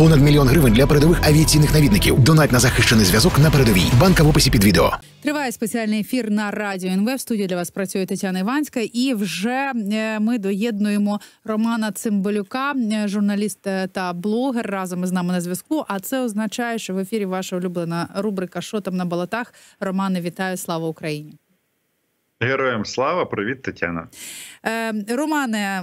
Понад мільйон гривень для передових авіаційних навідників. Донать на захищений зв'язок на передовій. Банка в описі під відео. Триває спеціальний ефір на радіо НВ. В студії для вас працює Тетяна Іванська, і вже е, ми доєднуємо Романа Цимбалюка, е, журналіст та блогер разом із нами на зв'язку. А це означає, що в ефірі ваша улюблена рубрика «Що там на болотах. Романе, вітаю! Слава Україні! Героям слава, привіт, Тетяна. Е, Романе,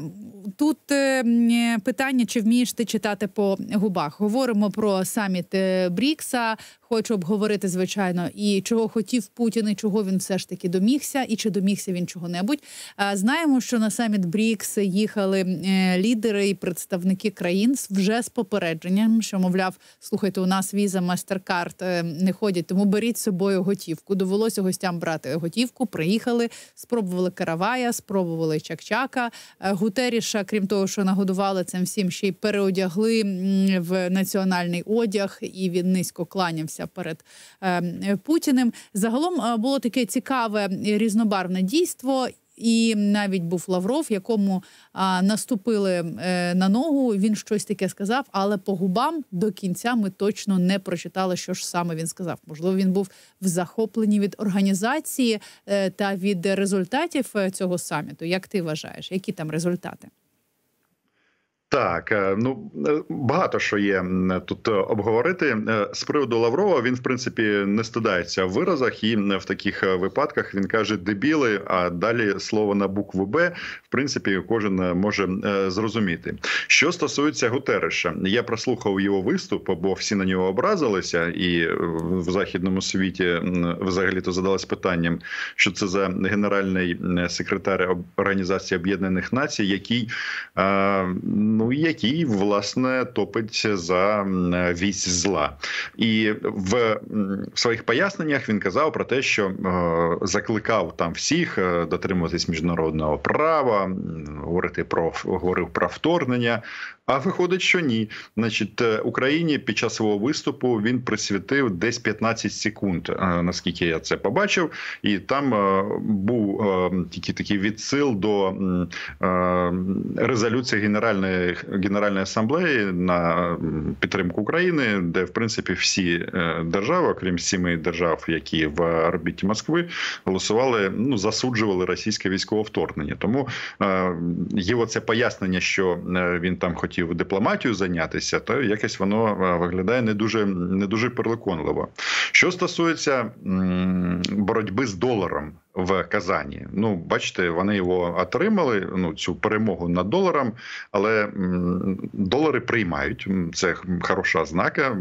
тут е, питання: чи вмієш ти читати по губах? Говоримо про саміт е, Брікса. Хочу обговорити, звичайно, і чого хотів Путін, і чого він все ж таки домігся, і чи домігся він чого-небудь. Знаємо, що на саміт Брікс їхали е, лідери і представники країн вже з попередженням, що мовляв, слухайте, у нас віза Мастеркард не ходять, тому беріть з собою готівку. Довелося гостям брати готівку. Приїхали, спробували каравая, спробували Чак-Чака. Е, Гутеріша, крім того, що нагодували цим всім, ще й переодягли в національний одяг, і він низько кланявся вибачався перед ем, Путіним. Загалом е, було таке цікаве різнобарвне дійство. І навіть був Лавров, якому а, е, наступили е, на ногу. Він щось таке сказав, але по губам до кінця ми точно не прочитали, що ж саме він сказав. Можливо, він був в захопленні від організації е, та від результатів е, цього саміту. Як ти вважаєш, які там результати? Так, е, ну е, багато що є тут е, обговорити з приводу Лаврова. Він в принципі не стидається в виразах, і в таких випадках він каже дебіли. А далі слово на букву Б в принципі кожен може зрозуміти. Що стосується Гутереша, я прослухав його виступ, бо всі на нього образилися, і в західному світі взагалі то задалось питанням, що це за генеральний секретар організації Об'єднаних Націй, який ну який власне топить за вісь зла, і в, в своїх поясненнях він казав про те, що е, закликав там всіх е, дотримуватись міжнародного права, говорити про говорив про вторгнення, а виходить, що ні. Значить, е, Україні під час свого виступу він присвятив десь 15 секунд, е, наскільки я це побачив, і там е, був тільки такий відсил до резолюції Генеральної Генеральної асамблеї на підтримку України, де в принципі всі держави, окрім сіми держав, які в орбіті Москви, голосували, ну засуджували російське військове вторгнення. Тому є оце пояснення, що він там хотів хотів дипломатію зайнятися, то якось воно е, виглядає не дуже не дуже переконливо. Що стосується боротьби з доларом в Казані. Ну, бачите, вони його отримали. Ну цю перемогу над доларом, але долари приймають. Це хороша знака.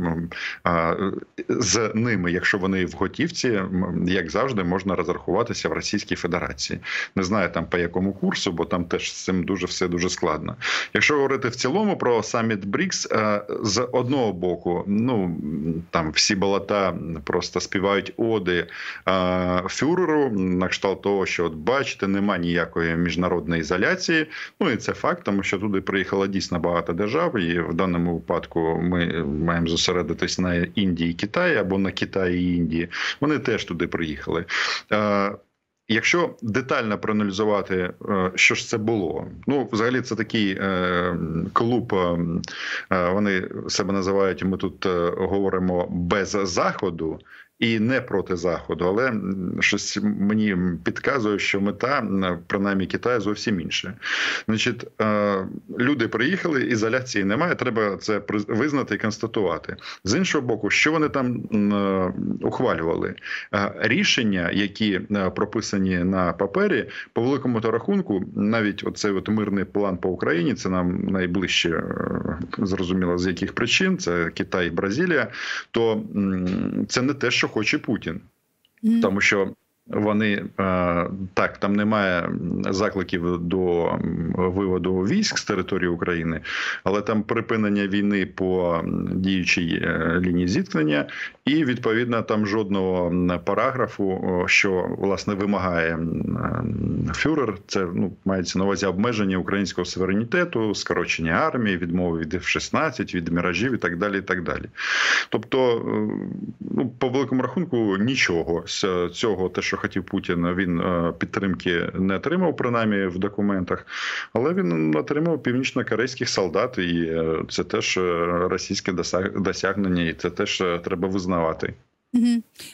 З ними, якщо вони в готівці, як завжди, можна розрахуватися в Російській Федерації. Не знаю там по якому курсу, бо там теж з цим дуже все дуже складно. Якщо говорити в цілому про саміт Брікс, е, з одного боку, ну там всі болота просто співають оди е, фюреру на кшталт того, що от бачите, нема ніякої міжнародної ізоляції. Ну і це факт, тому що туди приїхало дійсно багато держав, і в даному випадку ми маємо зосередитись на Індії, і Китаї або на Китаї і Індії. Вони теж туди приїхали. Якщо детально проаналізувати, е, що ж це було, ну взагалі це такий е, клуб. Е, вони себе називають. Ми тут говоримо без заходу і не проти заходу, але щось мені підказує, що мета принаймні Китаю зовсім інша. Значить, е, люди приїхали, ізоляції немає. Треба це визнати і констатувати. З іншого боку, що вони там е, ухвалювали е, рішення, які прописані на папері, по великому та рахунку, навіть оцей от мирний план по Україні, це нам найближче зрозуміло з яких причин це Китай і Бразилія, то це не те, що що хоче Путін, тому що вони е, так, там немає закликів до виводу військ з території України, але там припинення війни по діючій е, лінії зіткнення, і відповідно там жодного параграфу, що власне вимагає фюрер. Це ну мається на увазі обмеження українського суверенітету, скорочення армії, відмови від F-16, від міражів і так далі. і так далі. Тобто, е, ну по великому рахунку, нічого з цього те, що що хотів Путін, він е, підтримки не отримав, принаймні в документах, але він отримав північно-корейських солдат, і е, це теж е, російське досягнення, і це теж треба визнавати.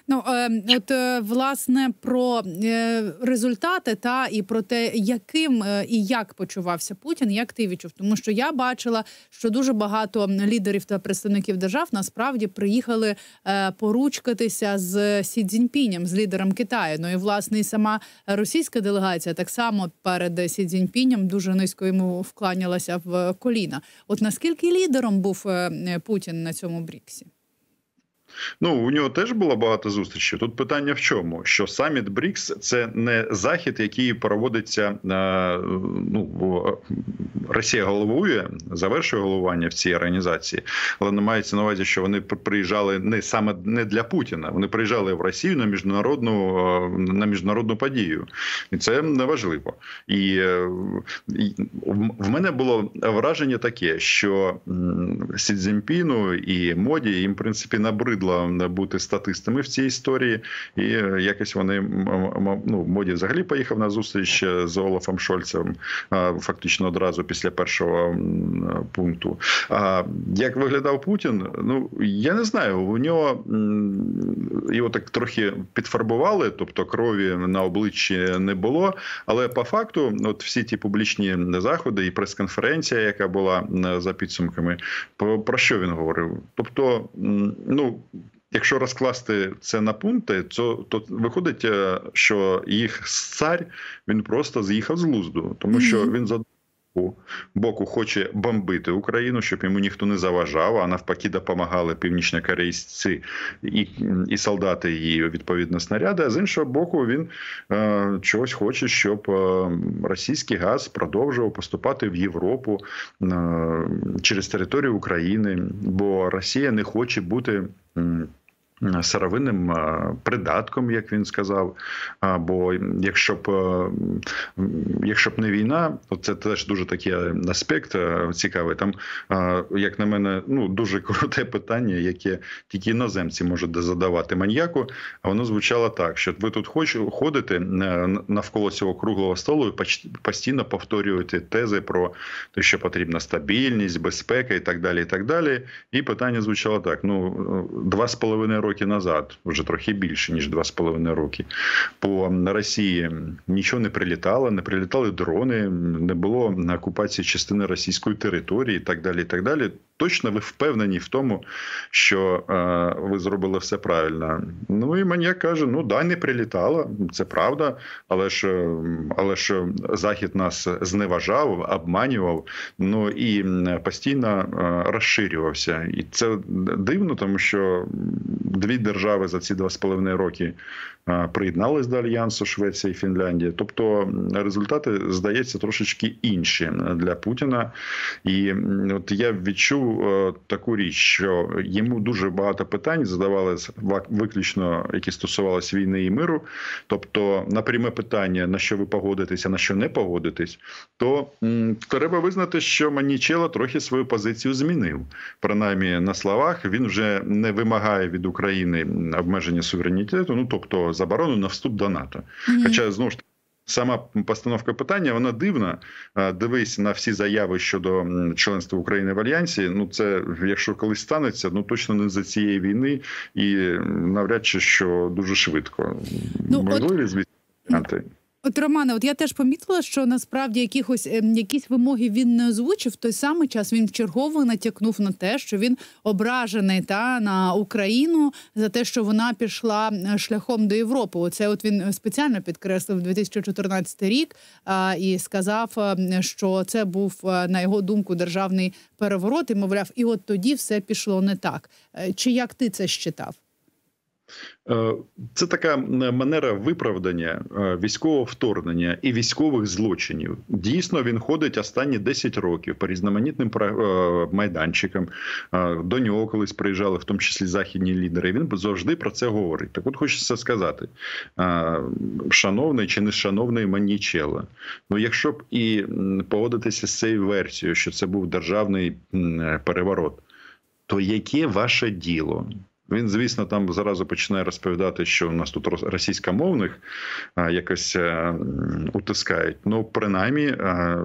Ну ем, от е, власне про е, результати та і про те, яким е, і як почувався Путін, як ти відчув, тому що я бачила, що дуже багато лідерів та представників держав насправді приїхали поручкатися з Сі Цзіньпінем, з лідером Китаю. Ну і власне і сама російська делегація так само перед Сі Цзіньпінем дуже низько йому вкланялася в коліна. От наскільки лідером був Путін на цьому бріксі? Ну у нього теж було багато зустрічей. Тут питання в чому? Що саміт Брікс це не захід, який проводиться е, ну е, Росія головує, завершує головування в цій організації, але не мається на увазі, що вони приїжджали не саме не для Путіна. Вони приїжджали в Росію на міжнародну е, на міжнародну подію, і це неважливо. І, і в мене було враження таке, що Сідзімпіну і моді їм в принципі набрид набридло е, бути статистами в цій історії, і е, якось вони ну, моді взагалі поїхав на зустріч е, з Олафом Шольцем фактично одразу після першого пункту. А як виглядав Путін? Ну я не знаю. У нього його так трохи підфарбували, тобто крові на обличчі не було. Але по факту, от всі ті публічні заходи і прес-конференція, яка була за підсумками, про що він говорив? Тобто, ну Якщо розкласти це на пункти, то, то виходить, е, що їх цар він просто з'їхав з лузду, тому що він за боку хоче бомбити Україну, щоб йому ніхто не заважав, а навпаки, допомагали північнокорейці і і солдати її відповідно снаряди. А з іншого боку, він е, чогось хоче, щоб е, російський газ продовжував поступати в Європу е, через територію України, бо Росія не хоче бути. Е, сировинним придатком, як він сказав. Бо якщо б якщо б не війна, то це теж дуже такий е, аспект е, цікавий. Там, як на мене, ну дуже круте питання, яке тільки іноземці можуть задавати маньяку. воно звучало так, що ви тут ходите е, навколо цього круглого столу і постійно повторюєте тези про те, що потрібна стабільність, безпека і так далі. І так далі. І питання звучало так: ну два з половиною роки роки назад, вже трохи більше ніж 2,5 роки. По Росії нічого не прилітало, не прилітали дрони, не було окупації частини російської території, і так далі. І так далі точно ви впевнені в тому, що е, ви зробили все правильно. Ну і мені каже: ну да, не прилітало, це правда, але ж е, але ж захід нас зневажав, обманював, ну і постійно е, розширювався. І це дивно, тому що дві держави за ці два з половиною роки е, приєднались до альянсу Швеція і Фінляндія. Тобто результати здається трошечки інші для Путіна. І от я відчув. Е, таку річ, що йому дуже багато питань задавали виключно, які стосувалися війни і миру. Тобто, на пряме питання на що ви погодитеся, на що не погодитесь, то м, треба визнати, що Манічела трохи свою позицію змінив. Принаймні на словах він вже не вимагає від України обмеження суверенітету, ну тобто заборону на вступ до НАТО. Хоча знову ж таки. Сама постановка питання вона дивна. Дивись на всі заяви щодо членства України в альянсі. Ну це якщо колись станеться, ну точно не за цієї війни, і навряд чи що дуже швидко ну, можливі звісно. От Романе, от я теж помітила, що насправді якихось ем, якісь вимоги він не озвучив. В той самий час він чергово натякнув на те, що він ображений та на Україну за те, що вона пішла е, шляхом до Європи. Оце от він е, спеціально підкреслив 2014 рік а, і сказав, ем, що це був е, на його думку державний переворот. І мовляв, і от тоді все пішло не так. Чи як ти це считав? Е, це така манера виправдання е, військового вторгнення і військових злочинів. Дійсно, він ходить останні 10 років по різноманітним е, майданчикам. До нього колись приїжджали, в тому числі західні лідери. І він завжди про це говорить. Так, от хочеться сказати, шановний чи не шановний Манічела, ну якщо б і погодитися з цією версією, що це був державний переворот, то яке ваше діло? Він, звісно, там зразу починає розповідати, що у нас тут російськомовних якось е, утискають. Ну, принаймні, е,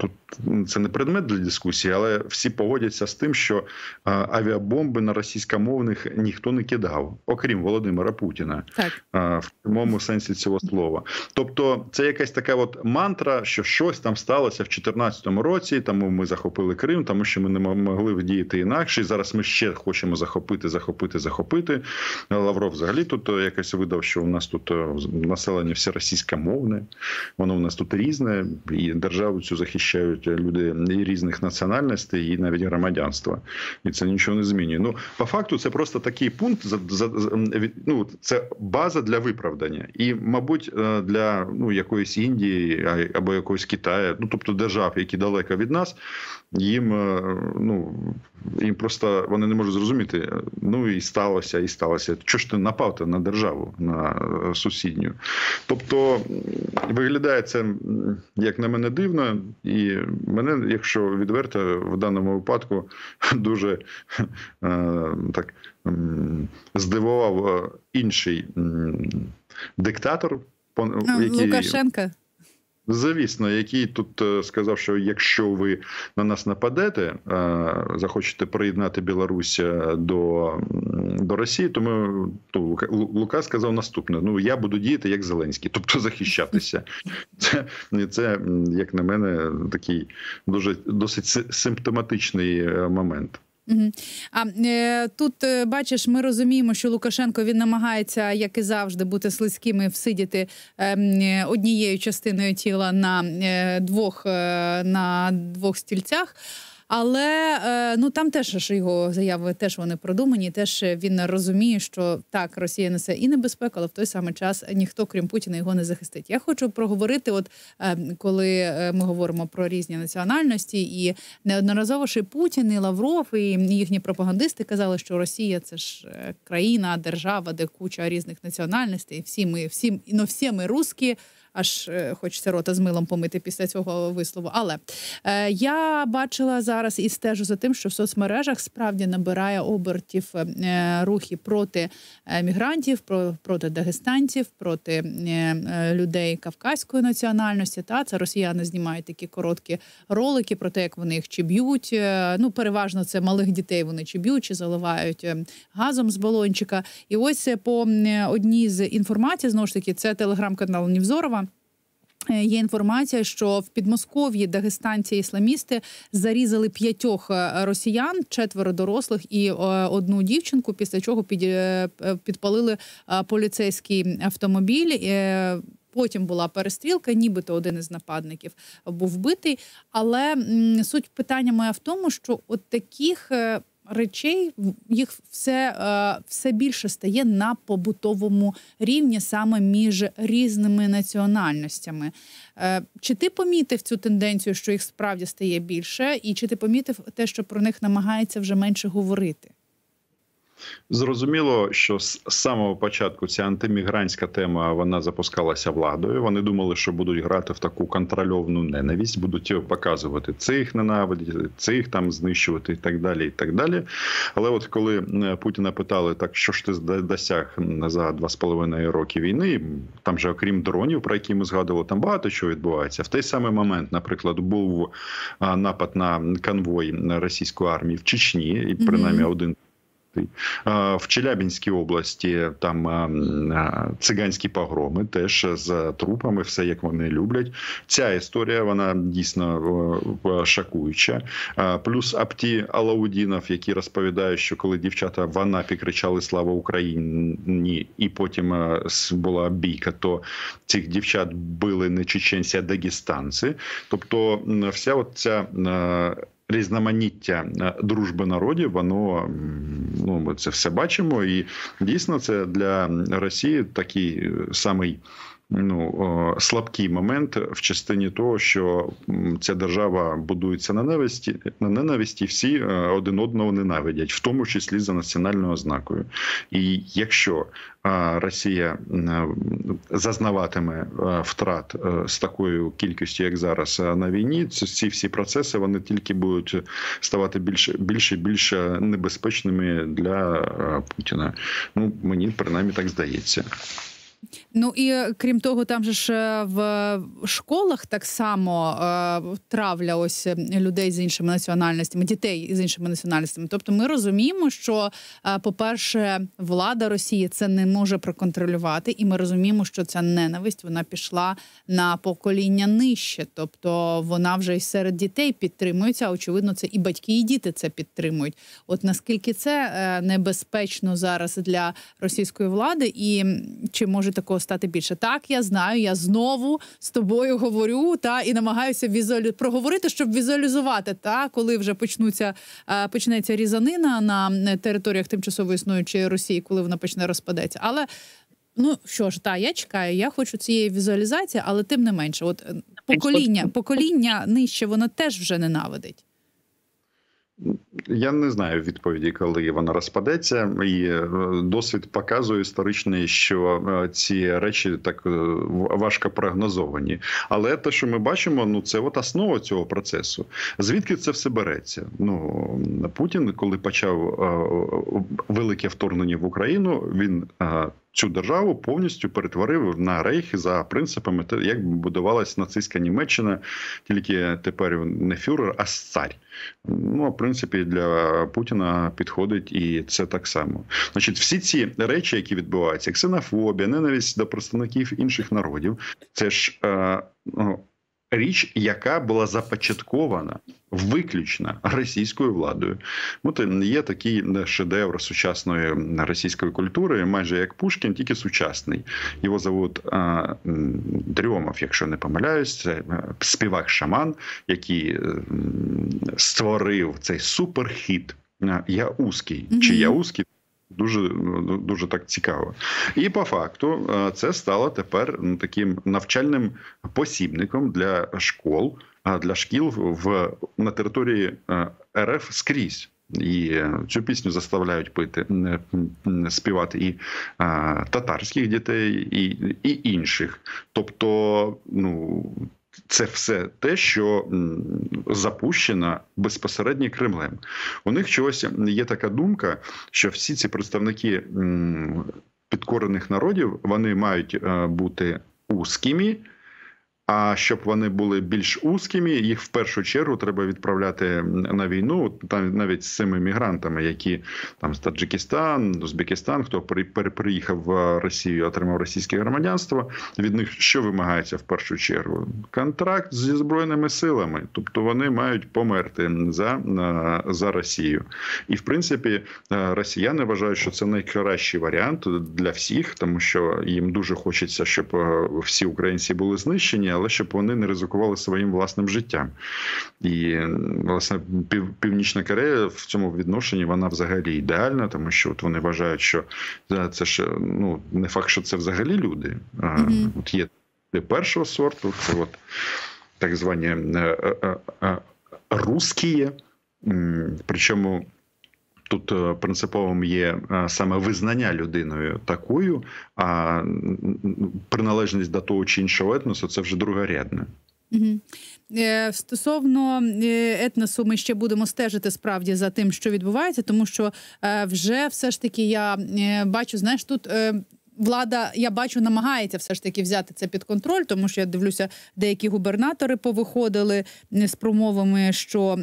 тут Ну, це не предмет для дискусії, але всі погодяться з тим, що авіабомби на російськомовних ніхто не кидав, окрім Володимира Путіна, так. в прямому сенсі цього слова. Тобто, це якась така от мантра, що щось там сталося в 2014 році, тому ми захопили Крим, тому що ми не могли вдіяти інакше. і Зараз ми ще хочемо захопити, захопити, захопити. Лавров взагалі тут е, якось видав, що у нас тут е, населення все російськомовне, воно у нас тут різне, і державу цю захищають. Е, люди і різних національностей, і навіть громадянства, і це нічого не змінює. Ну по факту, це просто такий пункт. За, за ну, це база для виправдання, і мабуть, е, для ну якоїсь Індії або якогось Китаю, ну тобто держав, які далеко від нас, їм е, ну їм просто вони не можуть зрозуміти. Ну і сталося, і сталося. Чого ж ти напав ти на державу, на сусідню? Тобто виглядає це як на мене дивно, і мене, якщо відверто, в даному випадку дуже е, так здивував е, інший диктатор, ну, який... Лукашенка. Звісно, який тут е, сказав, що якщо ви на нас нападете, е, захочете приєднати Білорусь е, до до Росії, то ми то ну, Лука сказав наступне: ну я буду діяти як Зеленський, тобто захищатися. Це це як на мене такий дуже досить симптоматичний момент. А е, тут е, бачиш, ми розуміємо, що Лукашенко він намагається, як і завжди, бути слизькими, всидіти ем, е, однією частиною тіла на двох на двох стільцях. Але е, ну там теж його заяви теж вони продумані. Теж він розуміє, що так Росія несе і небезпеку, але в той самий час ніхто, крім Путіна, його не захистить. Я хочу проговорити, от е, коли е, ми говоримо про різні національності, і неодноразово ще Путін і Лавров і їхні пропагандисти казали, що Росія це ж країна, держава, де куча різних національностей. Всі ми всі, ну всі ми русські аж е, хочеться рота з милом помити після цього вислову. Але е, я бачила зараз і стежу за тим, що в соцмережах справді набирає обертів е, рухи проти е, мігрантів, про, проти дагестанців, проти е, людей кавказької національності. Та це росіяни знімають такі короткі ролики про те, як вони їх чи б'ють. Е, ну переважно це малих дітей. Вони чи б'ють, чи заливають газом з балончика. І ось по одній з інформацій знову ж таки це телеграм-канал Нівзорова. Е, є інформація, що в Підмосков'ї дагестанці ісламісти зарізали п'ятьох е, росіян, четверо дорослих і е, одну дівчинку. Після чого підпалили поліцейський автомобіль. Потім була перестрілка, нібито один із нападників був вбитий. Але суть питання моя в тому, що от таких речей їх все е, все більше стає на побутовому рівні, саме між різними національностями. Е, чи ти помітив цю тенденцію, що їх справді стає більше, і чи ти помітив те, що про них намагається вже менше говорити? Зрозуміло, що з самого початку ця антимігрантська тема вона запускалася владою. Вони думали, що будуть грати в таку контрольовану ненависть, будуть його показувати цих ненавидіти, цих там знищувати і так далі. і так далі. Але от коли е, Путіна питали, так що ж ти досяг за два з половиною роки війни, там же окрім дронів, про які ми згадували, там багато чого відбувається. В той самий момент, наприклад, був напад на конвой російської армії в Чечні, і принаймні один. 2015. В Челябінській області там циганські погроми, теж з трупами, все як вони люблять. Ця історія вона дійсно шокуюча. Плюс Апті Алаудінов, які розповідають, що коли дівчата в Анапі кричали Слава Україні, і потім була бійка, то цих дівчат били не чеченці, а дагестанці. Тобто, вся от ця різноманіття е, дружби народів, воно ну ми це все бачимо, і дійсно це для Росії такий самий ну слабкий момент в частині того, що ця держава будується на ненависті, на ненависті всі е, один одного ненавидять, в тому числі за національною ознакою. І якщо е, Росія е, зазнаватиме втрат з такою кількістю, як зараз на війні, ці всі процеси вони тільки будуть ставати більше більш і більше небезпечними для Путіна. Ну мені принаймні так здається. Ну і е, крім того, там же ж е, в школах так само е, травля ось е, людей з іншими національностями, дітей з іншими національностями. Тобто, ми розуміємо, що, е, по-перше, влада Росії це не може проконтролювати, і ми розуміємо, що ця ненависть вона пішла на покоління нижче, тобто вона вже й серед дітей підтримується. Очевидно, це і батьки, і діти це підтримують. От наскільки це небезпечно зараз для російської влади, і чи може такого стати більше. Так, я знаю, я знову з тобою говорю та і намагаюся візуалі... проговорити, щоб візуалізувати та коли вже почнуться е, почнеться різанина на е, територіях тимчасово існуючої Росії, коли вона почне розпадеться. Але ну що ж, та я чекаю, я хочу цієї візуалізації, але тим не менше, от е, покоління, покоління нижче, воно теж вже ненавидить. Я не знаю відповіді, коли вона розпадеться, і е, досвід показує історичний, що е, ці речі так е, важко прогнозовані. Але те, що ми бачимо, ну це от основа цього процесу. Звідки це все береться? Ну Путін, коли почав велике вторгнення в Україну, він цю державу повністю перетворив на рейх за принципами, як будувалась нацистська Німеччина, тільки тепер не фюрер, а цар. Ну, в принципі, для Путіна підходить і це так само. Значить, всі ці речі, які відбуваються, ксенофобія, ненависть до представників інших народів, це ж е, ну, річ, яка була започаткована виключно російською владою. От е, є такий е, шедевр сучасної російської культури, майже як Пушкін, тільки сучасний. Його зовут е, Дрьомов, якщо не помиляюсь, це співак шаман, який створив цей суперхіт. Я узкий чи я Дуже ну, дуже так цікаво, і по факту це стало тепер таким навчальним посібником для школ для шкіл в на території е, РФ скрізь. І е, цю пісню заставляють пити е, співати і а, татарських дітей, і і інших. Тобто, ну це все те, що запущено безпосередньо Кремлем. У них чогось є така думка, що всі ці представники підкорених народів вони мають бути у скімі. А щоб вони були більш узкими, їх в першу чергу треба відправляти на війну там навіть з цими мігрантами, які там з Таджикистан, Узбекистан, хто приїхав в Росію, отримав російське громадянство. Від них що вимагається в першу чергу? Контракт зі збройними силами, тобто вони мають померти за за Росію, і в принципі е, росіяни вважають, що це найкращий варіант для всіх, тому що їм дуже хочеться, щоб е, всі українці були знищені але щоб вони не ризикували своїм власним життям. І власне Північна Корея в цьому відношенні вона взагалі ідеальна, тому що от вони вважають, що е, це ж ну не факт, що це взагалі люди. А, mm-hmm. От є першого сорту, це от так звані е, е, руські, причому тут е, принциповим є е, саме визнання людиною такою, а приналежність до того чи іншого етносу це вже другорядне. Е, стосовно етносу, ми ще будемо стежити справді за тим, що відбувається, тому що вже все ж таки я бачу, знаєш, тут влада, я бачу, намагається все ж таки взяти це під контроль, тому що я дивлюся, деякі губернатори повиходили з промовами, що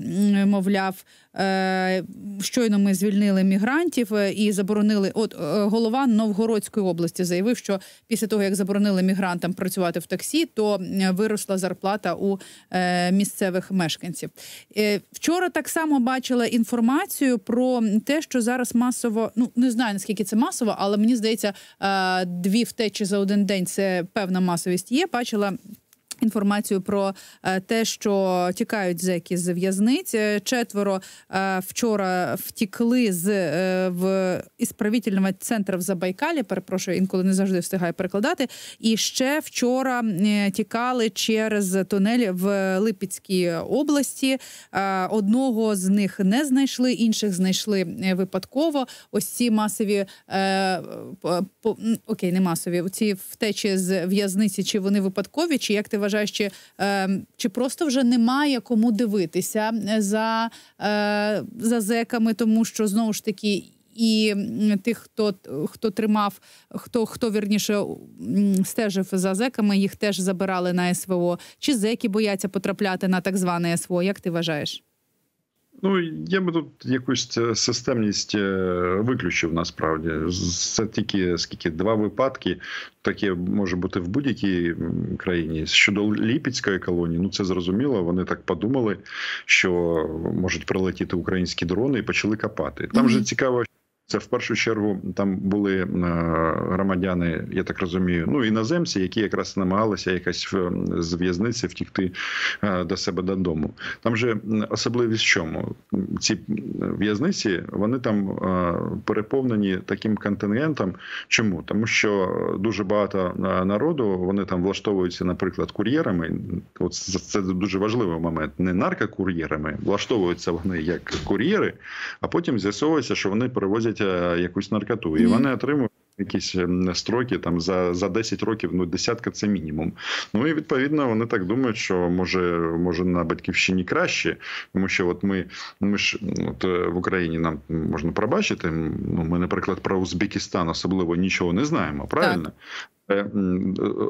мовляв, е, щойно ми звільнили мігрантів е, і заборонили. От е, голова Новгородської області заявив, що після того як заборонили мігрантам працювати в таксі, то виросла зарплата у місцевих мешканців. Вчора так само бачила інформацію про те, що зараз масово ну не знаю наскільки це масово, але мені здається. Е, дві втечі за один день це певна масовість є. Бачила інформацію про е, те, що тікають зеки з в'язниць. Четверо е, вчора втікли з е, в із центру в Забайкалі. Перепрошую, інколи не завжди встигаю перекладати. І ще вчора тікали через тунель в Липецькій області. Одного з них не знайшли, інших знайшли випадково. Ось ці масові окей, не масові. Ці втечі з в'язниці. Чи вони випадкові? Чи як ти вважаєш? вважаєш, чи, ем, чи просто вже немає кому дивитися е, за, е, за зеками, тому що знову ж таки. І тих, хто хто тримав, хто хто вірніше стежив за зеками, їх теж забирали на СВО. Чи зеки бояться потрапляти на так зване СВО? Як ти вважаєш? Ну я би тут якусь е, системність е, виключив насправді. Це тільки скільки два випадки. Таке може бути в будь-якій країні. Щодо ліпіцької колонії, ну це зрозуміло. Вони так подумали, що можуть прилетіти українські дрони і почали капати. Там mm -hmm. же цікаво, це в першу чергу там були е, громадяни, я так розумію, ну іноземці, які якраз намагалися якась з в'язниці втікти е, до себе додому. Там же особливість в чому ці в'язниці вони там е, переповнені таким контингентом. Чому? Тому що дуже багато народу вони там влаштовуються, наприклад, кур'єрами. От це дуже важливий момент. Не наркокур'єрами, влаштовуються вони як кур'єри, а потім з'ясовується, що вони перевозять курять е, якусь наркоту, і вони отримують. Якісь ем, строки там за за 10 років, ну десятка це мінімум. Ну і відповідно вони так думають, що може може на батьківщині краще, тому що от ми ми ж от е, в Україні нам можна пробачити. Ну ми, наприклад, про Узбекистан особливо нічого не знаємо, правильно? Так. Е, е,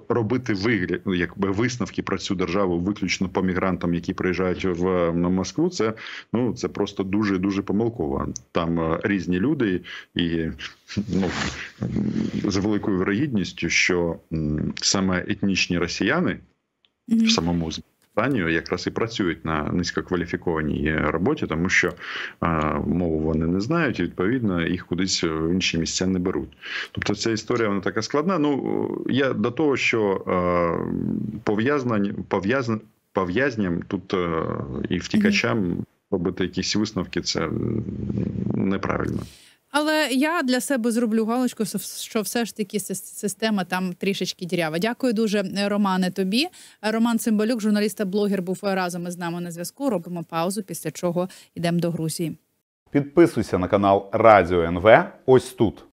робити вигляд, ну, якби висновки про цю державу, виключно по мігрантам, які приїжджають в Москву. Це ну це просто дуже дуже помилково. Там е, різні люди, і ну з великою вирогідністю, що саме етнічні росіяни. В самому питанню якраз і працюють на низькокваліфікованій е, роботі, тому що е, мову вони не знають, і відповідно їх кудись е, в інші місця не беруть. Тобто ця історія вона така складна. Ну я до того, що пов'язнень пов'язан пов'язням тут і втікачам робити якісь висновки, це неправильно. Але я для себе зроблю галочку, що все ж таки система там трішечки дірява. Дякую дуже, е, Романе. Тобі е, Роман Цимбалюк, журналіст та блогер, був разом із нами на зв'язку. Робимо паузу, після чого йдемо до Грузії. Підписуйся на канал Радіо НВ. Ось тут.